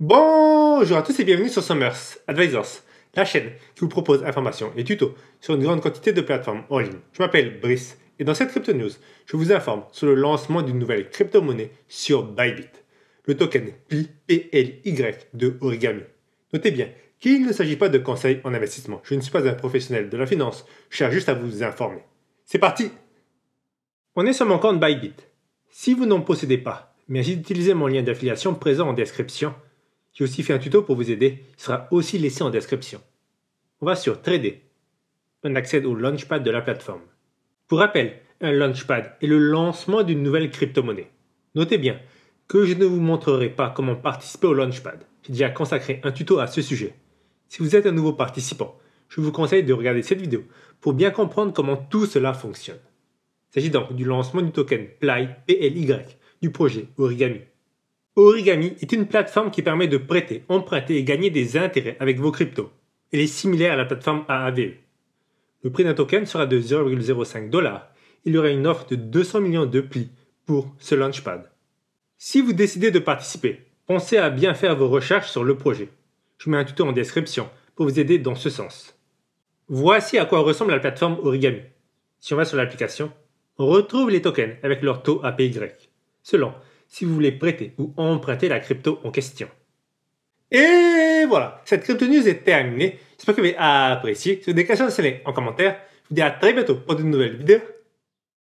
Bonjour à tous et bienvenue sur Summers Advisors, la chaîne qui vous propose informations et tutos sur une grande quantité de plateformes en ligne. Je m'appelle Brice et dans cette crypto news, je vous informe sur le lancement d'une nouvelle crypto-monnaie sur Bybit, le token PLY de Origami. Notez bien qu'il ne s'agit pas de conseils en investissement. Je ne suis pas un professionnel de la finance, je cherche juste à vous informer. C'est parti On est sur mon compte Bybit. Si vous n'en possédez pas, merci d'utiliser mon lien d'affiliation présent en description j'ai aussi fait un tuto pour vous aider, il sera aussi laissé en description. On va sur Trader. On accède au Launchpad de la plateforme. Pour rappel, un Launchpad est le lancement d'une nouvelle crypto-monnaie. Notez bien que je ne vous montrerai pas comment participer au Launchpad. J'ai déjà consacré un tuto à ce sujet. Si vous êtes un nouveau participant, je vous conseille de regarder cette vidéo pour bien comprendre comment tout cela fonctionne. Il s'agit donc du lancement du token PLY, PLY du projet Origami. Origami est une plateforme qui permet de prêter, emprunter et gagner des intérêts avec vos cryptos. Elle est similaire à la plateforme AAVE. Le prix d'un token sera de 0,05 dollars. Il y aura une offre de 200 millions de plis pour ce launchpad. Si vous décidez de participer, pensez à bien faire vos recherches sur le projet. Je mets un tuto en description pour vous aider dans ce sens. Voici à quoi ressemble la plateforme Origami. Si on va sur l'application, on retrouve les tokens avec leur taux APY. Selon si vous voulez prêter ou emprunter la crypto en question. Et voilà, cette crypto news est terminée. J'espère que vous avez apprécié. Si vous avez des questions, laissez-les en commentaire. Je vous dis à très bientôt pour de nouvelles vidéos.